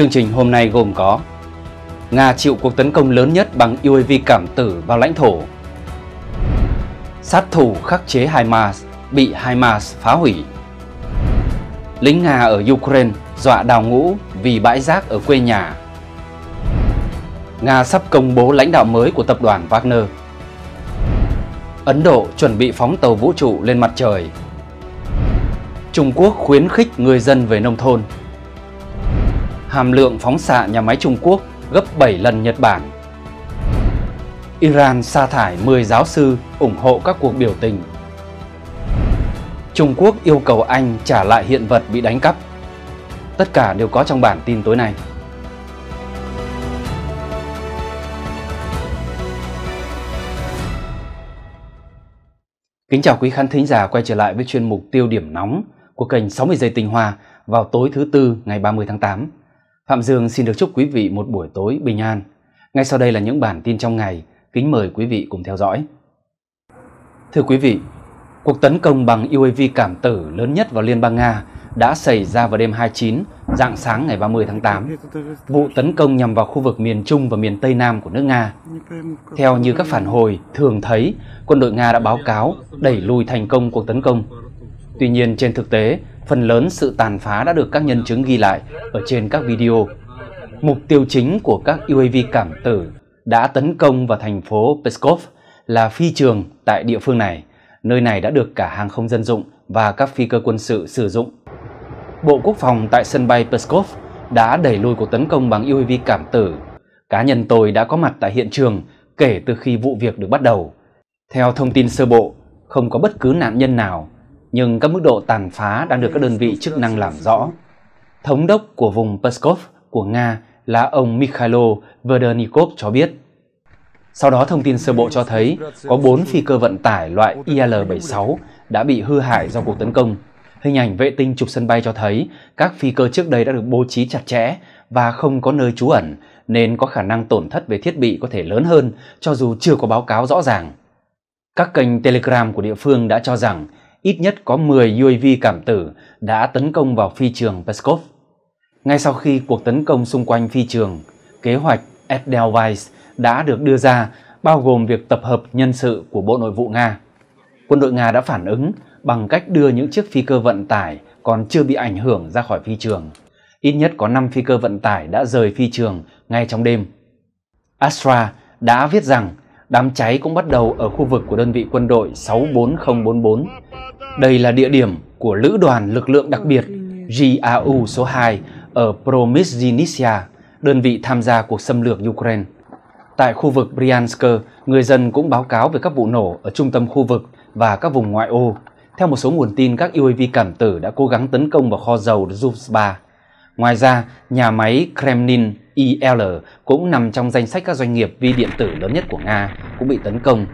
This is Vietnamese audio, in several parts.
Chương trình hôm nay gồm có Nga chịu cuộc tấn công lớn nhất bằng UAV cảm tử vào lãnh thổ Sát thủ khắc chế HIMARS bị HIMARS phá hủy Lính Nga ở Ukraine dọa đào ngũ vì bãi rác ở quê nhà Nga sắp công bố lãnh đạo mới của tập đoàn Wagner Ấn Độ chuẩn bị phóng tàu vũ trụ lên mặt trời Trung Quốc khuyến khích người dân về nông thôn hàm lượng phóng xạ nhà máy Trung Quốc gấp 7 lần Nhật Bản. Iran sa thải 10 giáo sư ủng hộ các cuộc biểu tình. Trung Quốc yêu cầu Anh trả lại hiện vật bị đánh cắp. Tất cả đều có trong bản tin tối nay. Kính chào quý khán thính giả quay trở lại với chuyên mục tiêu điểm nóng của kênh 60 giây tinh hoa vào tối thứ tư ngày 30 tháng 8. Phạm Dương xin được chúc quý vị một buổi tối bình an. Ngay sau đây là những bản tin trong ngày, kính mời quý vị cùng theo dõi. Thưa quý vị, cuộc tấn công bằng UAV cảm tử lớn nhất vào Liên bang Nga đã xảy ra vào đêm 29, dạng sáng ngày 30 tháng 8. Vụ tấn công nhằm vào khu vực miền Trung và miền Tây Nam của nước Nga. Theo như các phản hồi thường thấy, quân đội Nga đã báo cáo đẩy lùi thành công cuộc tấn công. Tuy nhiên trên thực tế, phần lớn sự tàn phá đã được các nhân chứng ghi lại ở trên các video. Mục tiêu chính của các UAV cảm tử đã tấn công vào thành phố Peskov là phi trường tại địa phương này. Nơi này đã được cả hàng không dân dụng và các phi cơ quân sự sử dụng. Bộ Quốc phòng tại sân bay Peskov đã đẩy lùi cuộc tấn công bằng UAV cảm tử. Cá nhân tôi đã có mặt tại hiện trường kể từ khi vụ việc được bắt đầu. Theo thông tin sơ bộ, không có bất cứ nạn nhân nào nhưng các mức độ tàn phá đang được các đơn vị chức năng làm rõ. Thống đốc của vùng Peskov của Nga là ông Mikhailo Verdernikov cho biết. Sau đó thông tin sơ bộ cho thấy có 4 phi cơ vận tải loại IL-76 đã bị hư hại do cuộc tấn công. Hình ảnh vệ tinh chụp sân bay cho thấy các phi cơ trước đây đã được bố trí chặt chẽ và không có nơi trú ẩn nên có khả năng tổn thất về thiết bị có thể lớn hơn cho dù chưa có báo cáo rõ ràng. Các kênh Telegram của địa phương đã cho rằng ít nhất có 10 UAV cảm tử đã tấn công vào phi trường Peskov. Ngay sau khi cuộc tấn công xung quanh phi trường, kế hoạch Edelweiss đã được đưa ra bao gồm việc tập hợp nhân sự của Bộ Nội vụ Nga. Quân đội Nga đã phản ứng bằng cách đưa những chiếc phi cơ vận tải còn chưa bị ảnh hưởng ra khỏi phi trường. Ít nhất có 5 phi cơ vận tải đã rời phi trường ngay trong đêm. Astra đã viết rằng đám cháy cũng bắt đầu ở khu vực của đơn vị quân đội 64044 đây là địa điểm của Lữ đoàn Lực lượng Đặc biệt GRU số 2 ở Promysgynisia, đơn vị tham gia cuộc xâm lược Ukraine. Tại khu vực Bryansk, người dân cũng báo cáo về các vụ nổ ở trung tâm khu vực và các vùng ngoại ô. Theo một số nguồn tin, các UAV cảm tử đã cố gắng tấn công vào kho dầu Zubsba. Ngoài ra, nhà máy Kremlin EL cũng nằm trong danh sách các doanh nghiệp vi điện tử lớn nhất của Nga cũng bị tấn công.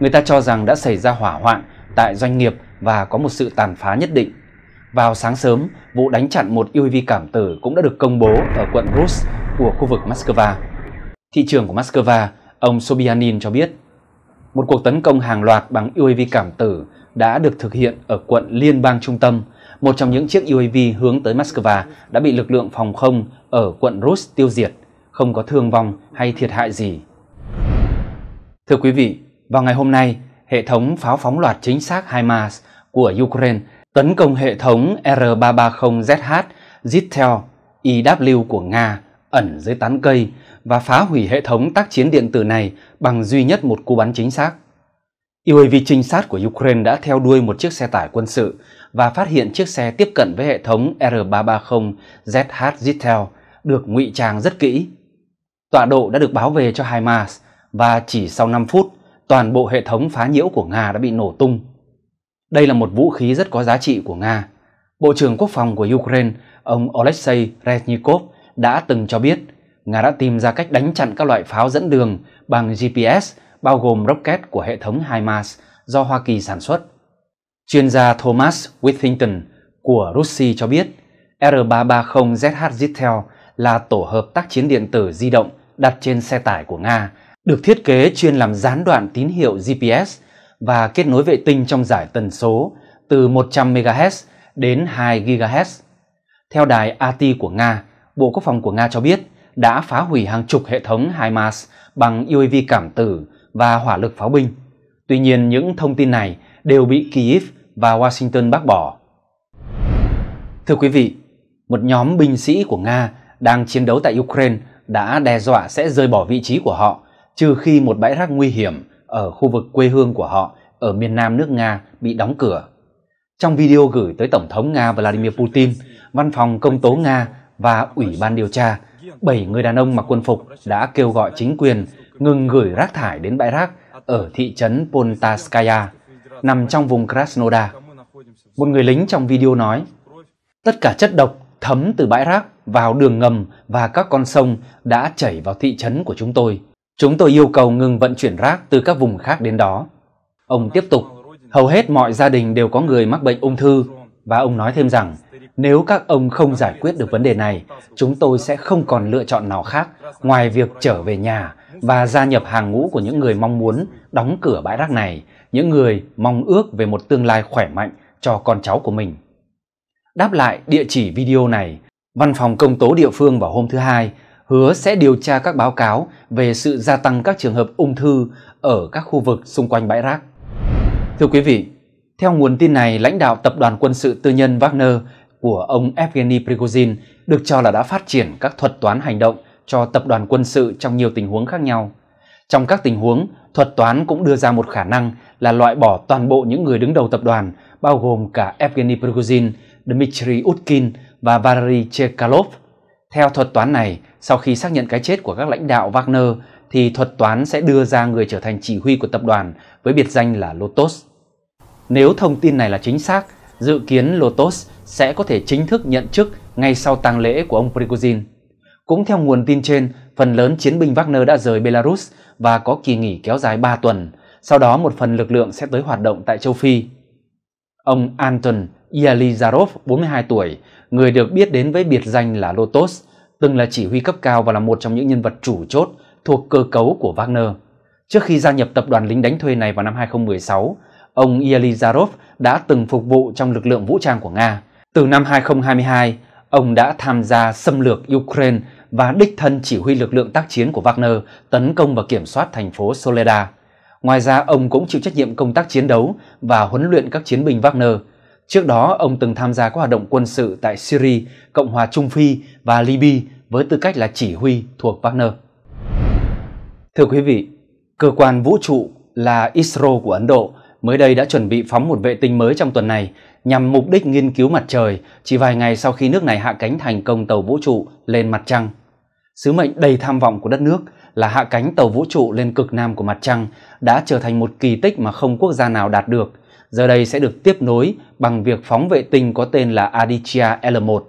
Người ta cho rằng đã xảy ra hỏa hoạn tại doanh nghiệp và có một sự tàn phá nhất định. Vào sáng sớm, vụ đánh chặn một UAV cảm tử cũng đã được công bố ở quận Rus của khu vực Moscow. Thị trường của Moscow, ông Sobyanin cho biết, một cuộc tấn công hàng loạt bằng UAV cảm tử đã được thực hiện ở quận Liên bang Trung tâm. Một trong những chiếc UAV hướng tới Moscow đã bị lực lượng phòng không ở quận Rus tiêu diệt, không có thương vong hay thiệt hại gì. Thưa quý vị, vào ngày hôm nay, hệ thống pháo phóng loạt chính xác HIMARS của Ukraine tấn công hệ thống R-330ZH Zitel IW của Nga ẩn dưới tán cây và phá hủy hệ thống tác chiến điện tử này bằng duy nhất một cú bắn chính xác. UAV trinh sát của Ukraine đã theo đuôi một chiếc xe tải quân sự và phát hiện chiếc xe tiếp cận với hệ thống R-330ZH Zitel được ngụy trang rất kỹ. Tọa độ đã được báo về cho HIMARS và chỉ sau 5 phút, toàn bộ hệ thống phá nhiễu của Nga đã bị nổ tung. Đây là một vũ khí rất có giá trị của Nga. Bộ trưởng Quốc phòng của Ukraine, ông Oleksiy Reznikov đã từng cho biết Nga đã tìm ra cách đánh chặn các loại pháo dẫn đường bằng GPS bao gồm rocket của hệ thống HIMARS do Hoa Kỳ sản xuất. Chuyên gia Thomas Whittington của Russia cho biết R330ZH Zitel là tổ hợp tác chiến điện tử di động đặt trên xe tải của Nga, được thiết kế chuyên làm gián đoạn tín hiệu GPS và kết nối vệ tinh trong giải tần số từ 100 MHz đến 2 GHz. Theo đài AT của Nga, Bộ Quốc phòng của Nga cho biết đã phá hủy hàng chục hệ thống HIMARS bằng UAV cảm tử và hỏa lực pháo binh. Tuy nhiên, những thông tin này đều bị Kyiv và Washington bác bỏ. Thưa quý vị, một nhóm binh sĩ của Nga đang chiến đấu tại Ukraine đã đe dọa sẽ rời bỏ vị trí của họ trừ khi một bãi rác nguy hiểm ở khu vực quê hương của họ ở miền nam nước Nga bị đóng cửa. Trong video gửi tới Tổng thống Nga Vladimir Putin, Văn phòng Công tố Nga và Ủy ban điều tra, bảy người đàn ông mặc quân phục đã kêu gọi chính quyền ngừng gửi rác thải đến bãi rác ở thị trấn Pontaskaya, nằm trong vùng Krasnodar. Một người lính trong video nói, tất cả chất độc thấm từ bãi rác vào đường ngầm và các con sông đã chảy vào thị trấn của chúng tôi. Chúng tôi yêu cầu ngừng vận chuyển rác từ các vùng khác đến đó. Ông tiếp tục, hầu hết mọi gia đình đều có người mắc bệnh ung thư và ông nói thêm rằng nếu các ông không giải quyết được vấn đề này, chúng tôi sẽ không còn lựa chọn nào khác ngoài việc trở về nhà và gia nhập hàng ngũ của những người mong muốn đóng cửa bãi rác này, những người mong ước về một tương lai khỏe mạnh cho con cháu của mình. Đáp lại địa chỉ video này, văn phòng công tố địa phương vào hôm thứ Hai hứa sẽ điều tra các báo cáo về sự gia tăng các trường hợp ung thư ở các khu vực xung quanh bãi rác. Thưa quý vị, theo nguồn tin này, lãnh đạo tập đoàn quân sự tư nhân Wagner của ông Evgeny Prigozhin được cho là đã phát triển các thuật toán hành động cho tập đoàn quân sự trong nhiều tình huống khác nhau. Trong các tình huống, thuật toán cũng đưa ra một khả năng là loại bỏ toàn bộ những người đứng đầu tập đoàn, bao gồm cả Evgeny Prigozhin, Dmitry Utkin và Valery Chekalov – theo thuật toán này, sau khi xác nhận cái chết của các lãnh đạo Wagner thì thuật toán sẽ đưa ra người trở thành chỉ huy của tập đoàn với biệt danh là Lotus. Nếu thông tin này là chính xác, dự kiến Lotus sẽ có thể chính thức nhận chức ngay sau tang lễ của ông Prigozhin. Cũng theo nguồn tin trên, phần lớn chiến binh Wagner đã rời Belarus và có kỳ nghỉ kéo dài 3 tuần, sau đó một phần lực lượng sẽ tới hoạt động tại châu Phi. Ông Anton Yalizarov, 42 tuổi, người được biết đến với biệt danh là Lotus, từng là chỉ huy cấp cao và là một trong những nhân vật chủ chốt thuộc cơ cấu của Wagner. Trước khi gia nhập tập đoàn lính đánh thuê này vào năm 2016, ông Yelizarov đã từng phục vụ trong lực lượng vũ trang của Nga. Từ năm 2022, ông đã tham gia xâm lược Ukraine và đích thân chỉ huy lực lượng tác chiến của Wagner tấn công và kiểm soát thành phố Soledad. Ngoài ra, ông cũng chịu trách nhiệm công tác chiến đấu và huấn luyện các chiến binh Wagner – Trước đó, ông từng tham gia các hoạt động quân sự tại Syria, Cộng hòa Trung Phi và Libya với tư cách là chỉ huy thuộc Wagner. Thưa quý vị, cơ quan vũ trụ là ISRO của Ấn Độ mới đây đã chuẩn bị phóng một vệ tinh mới trong tuần này nhằm mục đích nghiên cứu mặt trời chỉ vài ngày sau khi nước này hạ cánh thành công tàu vũ trụ lên mặt trăng. Sứ mệnh đầy tham vọng của đất nước là hạ cánh tàu vũ trụ lên cực nam của mặt trăng đã trở thành một kỳ tích mà không quốc gia nào đạt được – giờ đây sẽ được tiếp nối bằng việc phóng vệ tinh có tên là Aditya L1.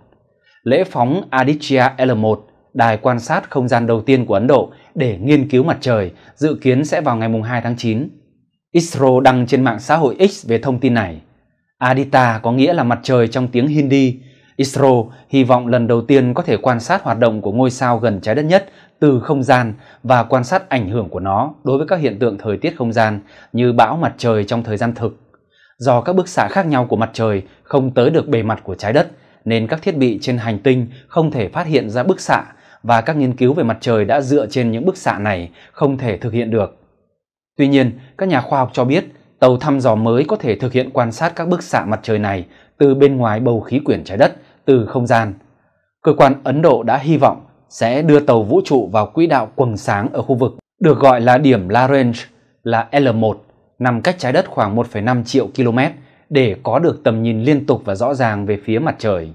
Lễ phóng Aditya L1, đài quan sát không gian đầu tiên của Ấn Độ để nghiên cứu mặt trời, dự kiến sẽ vào ngày 2 tháng 9. ISRO đăng trên mạng xã hội X về thông tin này. Adita có nghĩa là mặt trời trong tiếng Hindi. ISRO hy vọng lần đầu tiên có thể quan sát hoạt động của ngôi sao gần trái đất nhất từ không gian và quan sát ảnh hưởng của nó đối với các hiện tượng thời tiết không gian như bão mặt trời trong thời gian thực Do các bức xạ khác nhau của mặt trời không tới được bề mặt của trái đất nên các thiết bị trên hành tinh không thể phát hiện ra bức xạ và các nghiên cứu về mặt trời đã dựa trên những bức xạ này không thể thực hiện được. Tuy nhiên, các nhà khoa học cho biết tàu thăm dò mới có thể thực hiện quan sát các bức xạ mặt trời này từ bên ngoài bầu khí quyển trái đất, từ không gian. Cơ quan Ấn Độ đã hy vọng sẽ đưa tàu vũ trụ vào quỹ đạo quầng sáng ở khu vực được gọi là điểm Lagrange là L1 nằm cách trái đất khoảng 1,5 triệu km để có được tầm nhìn liên tục và rõ ràng về phía mặt trời.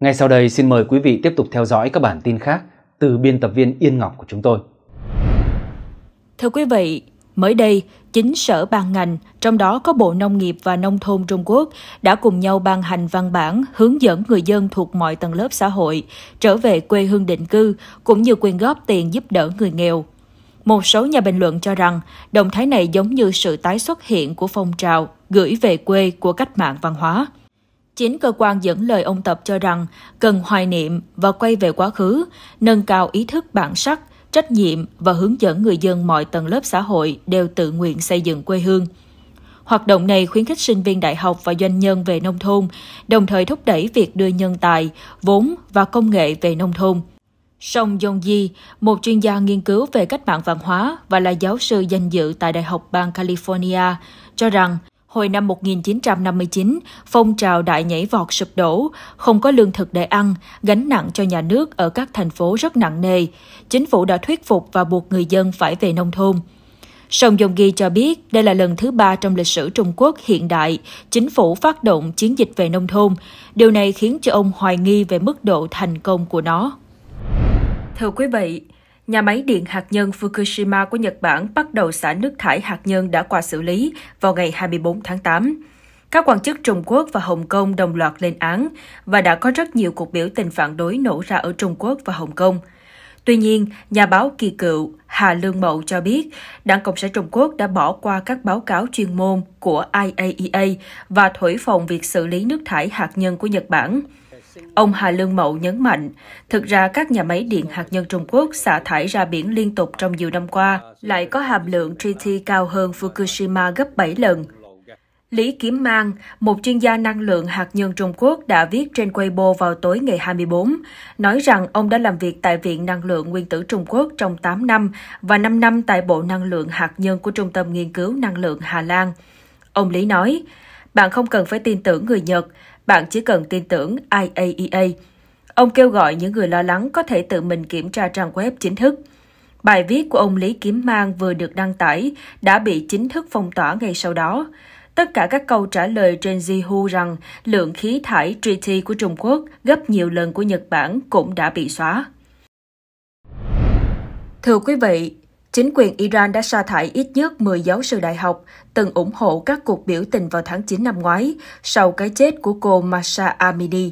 Ngay sau đây xin mời quý vị tiếp tục theo dõi các bản tin khác từ biên tập viên Yên Ngọc của chúng tôi. Thưa quý vị, mới đây, chính sở ban ngành, trong đó có Bộ Nông nghiệp và Nông thôn Trung Quốc, đã cùng nhau ban hành văn bản hướng dẫn người dân thuộc mọi tầng lớp xã hội trở về quê hương định cư cũng như quyên góp tiền giúp đỡ người nghèo. Một số nhà bình luận cho rằng động thái này giống như sự tái xuất hiện của phong trào gửi về quê của cách mạng văn hóa. Chính cơ quan dẫn lời ông Tập cho rằng cần hoài niệm và quay về quá khứ, nâng cao ý thức bản sắc, trách nhiệm và hướng dẫn người dân mọi tầng lớp xã hội đều tự nguyện xây dựng quê hương. Hoạt động này khuyến khích sinh viên đại học và doanh nhân về nông thôn, đồng thời thúc đẩy việc đưa nhân tài, vốn và công nghệ về nông thôn. Song Yong Yi, một chuyên gia nghiên cứu về cách mạng văn hóa và là giáo sư danh dự tại Đại học bang California, cho rằng hồi năm 1959, phong trào đại nhảy vọt sụp đổ, không có lương thực để ăn, gánh nặng cho nhà nước ở các thành phố rất nặng nề. Chính phủ đã thuyết phục và buộc người dân phải về nông thôn. Song Yong Ghi cho biết đây là lần thứ ba trong lịch sử Trung Quốc hiện đại chính phủ phát động chiến dịch về nông thôn. Điều này khiến cho ông hoài nghi về mức độ thành công của nó. Thưa quý vị, nhà máy điện hạt nhân Fukushima của Nhật Bản bắt đầu xả nước thải hạt nhân đã qua xử lý vào ngày 24 tháng 8. Các quan chức Trung Quốc và Hồng Kông đồng loạt lên án và đã có rất nhiều cuộc biểu tình phản đối nổ ra ở Trung Quốc và Hồng Kông. Tuy nhiên, nhà báo kỳ cựu Hà Lương Mậu cho biết, Đảng Cộng sản Trung Quốc đã bỏ qua các báo cáo chuyên môn của IAEA e và thổi phồng việc xử lý nước thải hạt nhân của Nhật Bản. Ông Hà Lương Mậu nhấn mạnh, thực ra các nhà máy điện hạt nhân Trung Quốc xả thải ra biển liên tục trong nhiều năm qua lại có hàm lượng treaty cao hơn Fukushima gấp 7 lần. Lý Kiếm Mang, một chuyên gia năng lượng hạt nhân Trung Quốc đã viết trên Weibo vào tối ngày 24, nói rằng ông đã làm việc tại Viện Năng lượng Nguyên tử Trung Quốc trong 8 năm và 5 năm tại Bộ Năng lượng Hạt nhân của Trung tâm Nghiên cứu Năng lượng Hà Lan. Ông Lý nói, bạn không cần phải tin tưởng người Nhật, bạn chỉ cần tin tưởng IAEA. E ông kêu gọi những người lo lắng có thể tự mình kiểm tra trang web chính thức. Bài viết của ông Lý Kiếm Mang vừa được đăng tải đã bị chính thức phong tỏa ngay sau đó. Tất cả các câu trả lời trên Yahoo rằng lượng khí thải treaty của Trung Quốc gấp nhiều lần của Nhật Bản cũng đã bị xóa. Thưa quý vị, Chính quyền Iran đã sa thải ít nhất 10 giáo sư đại học, từng ủng hộ các cuộc biểu tình vào tháng 9 năm ngoái sau cái chết của cô Masa Amini.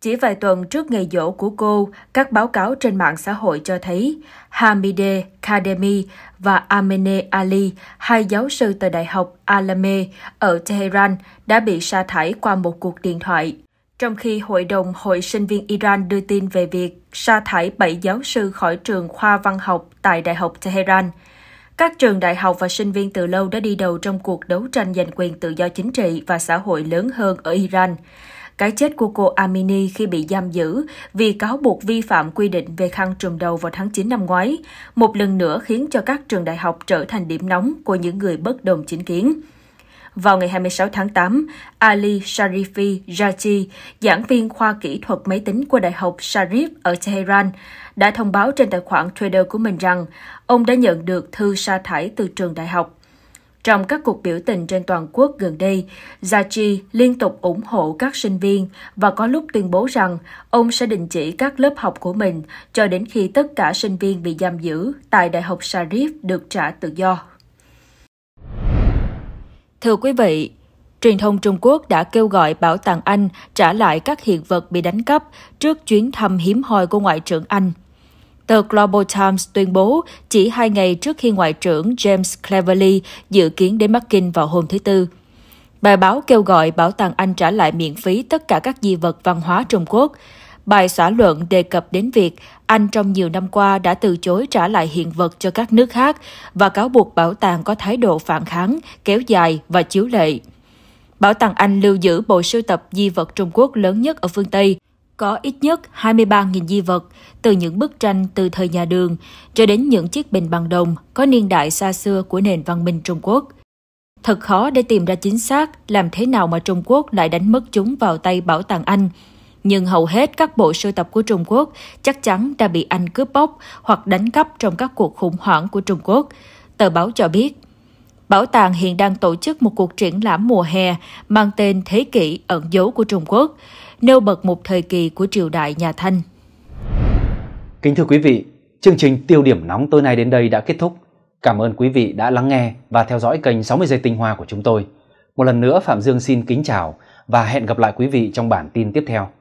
Chỉ vài tuần trước ngày dỗ của cô, các báo cáo trên mạng xã hội cho thấy Hamide Kademi và Amene Ali, hai giáo sư từ Đại học Alameh ở Tehran, đã bị sa thải qua một cuộc điện thoại. Trong khi Hội đồng Hội sinh viên Iran đưa tin về việc sa thải 7 giáo sư khỏi trường khoa văn học tại Đại học Tehran, các trường đại học và sinh viên từ lâu đã đi đầu trong cuộc đấu tranh giành quyền tự do chính trị và xã hội lớn hơn ở Iran. Cái chết của cô Amini khi bị giam giữ vì cáo buộc vi phạm quy định về khăn trùm đầu vào tháng 9 năm ngoái, một lần nữa khiến cho các trường đại học trở thành điểm nóng của những người bất đồng chính kiến. Vào ngày 26 tháng 8, Ali Sharifi Jaji, giảng viên khoa kỹ thuật máy tính của Đại học Sharif ở Tehran, đã thông báo trên tài khoản Twitter của mình rằng ông đã nhận được thư sa thải từ trường đại học. Trong các cuộc biểu tình trên toàn quốc gần đây, Jaji liên tục ủng hộ các sinh viên và có lúc tuyên bố rằng ông sẽ đình chỉ các lớp học của mình cho đến khi tất cả sinh viên bị giam giữ tại Đại học Sharif được trả tự do. Thưa quý vị, truyền thông Trung Quốc đã kêu gọi Bảo tàng Anh trả lại các hiện vật bị đánh cắp trước chuyến thăm hiếm hoi của Ngoại trưởng Anh. Tờ Global Times tuyên bố chỉ hai ngày trước khi Ngoại trưởng James Cleverly dự kiến đến Bắc Kinh vào hôm thứ Tư. Bài báo kêu gọi Bảo tàng Anh trả lại miễn phí tất cả các di vật văn hóa Trung Quốc. Bài xã luận đề cập đến việc anh trong nhiều năm qua đã từ chối trả lại hiện vật cho các nước khác và cáo buộc bảo tàng có thái độ phản kháng, kéo dài và chiếu lệ. Bảo tàng Anh lưu giữ bộ sưu tập di vật Trung Quốc lớn nhất ở phương Tây, có ít nhất 23.000 di vật, từ những bức tranh từ thời nhà đường cho đến những chiếc bình bằng đồng có niên đại xa xưa của nền văn minh Trung Quốc. Thật khó để tìm ra chính xác làm thế nào mà Trung Quốc lại đánh mất chúng vào tay bảo tàng Anh, nhưng hầu hết các bộ sưu tập của Trung Quốc chắc chắn đã bị Anh cướp bóc hoặc đánh cắp trong các cuộc khủng hoảng của Trung Quốc. Tờ báo cho biết, Bảo tàng hiện đang tổ chức một cuộc triển lãm mùa hè mang tên Thế kỷ ẩn dấu của Trung Quốc, nêu bật một thời kỳ của triều đại nhà Thanh. Kính thưa quý vị, chương trình tiêu điểm nóng tối nay đến đây đã kết thúc. Cảm ơn quý vị đã lắng nghe và theo dõi kênh 60 giây tinh hoa của chúng tôi. Một lần nữa Phạm Dương xin kính chào và hẹn gặp lại quý vị trong bản tin tiếp theo.